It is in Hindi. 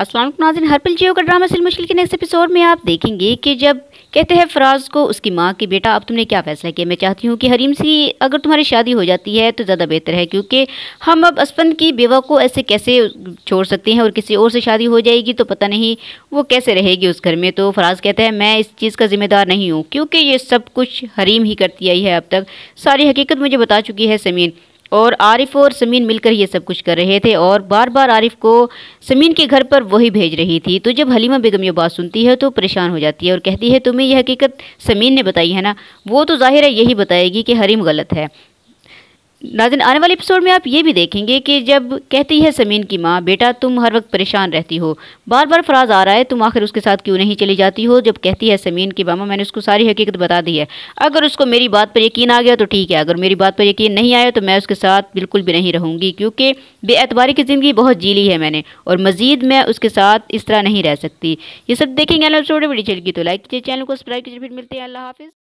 असलम नाजिन हरपल जियो का ड्रामा सिल मुश्किल के नेक्स्ट एपिसोड में आप देखेंगे कि जब कहते हैं फराज को उसकी माँ कि बेटा अब तुमने क्या फैसला किया मैं चाहती हूँ कि हरीम सी अगर तुम्हारी शादी हो जाती है तो ज़्यादा बेहतर है क्योंकि हम अब असपंद की बेवा को ऐसे कैसे छोड़ सकते हैं और किसी और से शादी हो जाएगी तो पता नहीं वो कैसे रहेगी उस घर में तो फराज कहते हैं मैं इस चीज़ का ज़िम्मेदार नहीं हूँ क्योंकि ये सब कुछ हरीम ही करती आई है अब तक सारी हकीकत मुझे बता चुकी है समीन और आरिफ और समीन मिलकर ये सब कुछ कर रहे थे और बार बार आरिफ को समीन के घर पर वही भेज रही थी तो जब हलीमा बेगम ये बात सुनती है तो परेशान हो जाती है और कहती है तुम्हें यह हकीकत समीन ने बताई है ना वो तो ज़ाहिर है यही बताएगी कि हरीम गलत है नाजन आने वाले एपिसोड में आप ये भी देखेंगे कि जब कहती है समीन की माँ बेटा तुम हर वक्त परेशान रहती हो बार बार फराज आ रहा है तुम आखिर उसके साथ क्यों नहीं चली जाती हो जब कहती है समीन की मामा मैंने उसको सारी हकीकत बता दी है अगर उसको मेरी बात पर यकीन आ गया तो ठीक है अगर मेरी बात पर यकीन नहीं आया तो मैं उसके साथ बिल्कुल भी नहीं रहूँगी क्योंकि बेअतबारी की ज़िंदगी बहुत जीली है मैंने और मज़ीद मैं उसके साथ इस तरह नहीं रह सकती ये सब देखेंगे छोटे बड़ी चल तो लाइक कीजिए चैनल को सब्सक्राइब कीजिए फिर मिलते हैं अल्लाह हाफिज़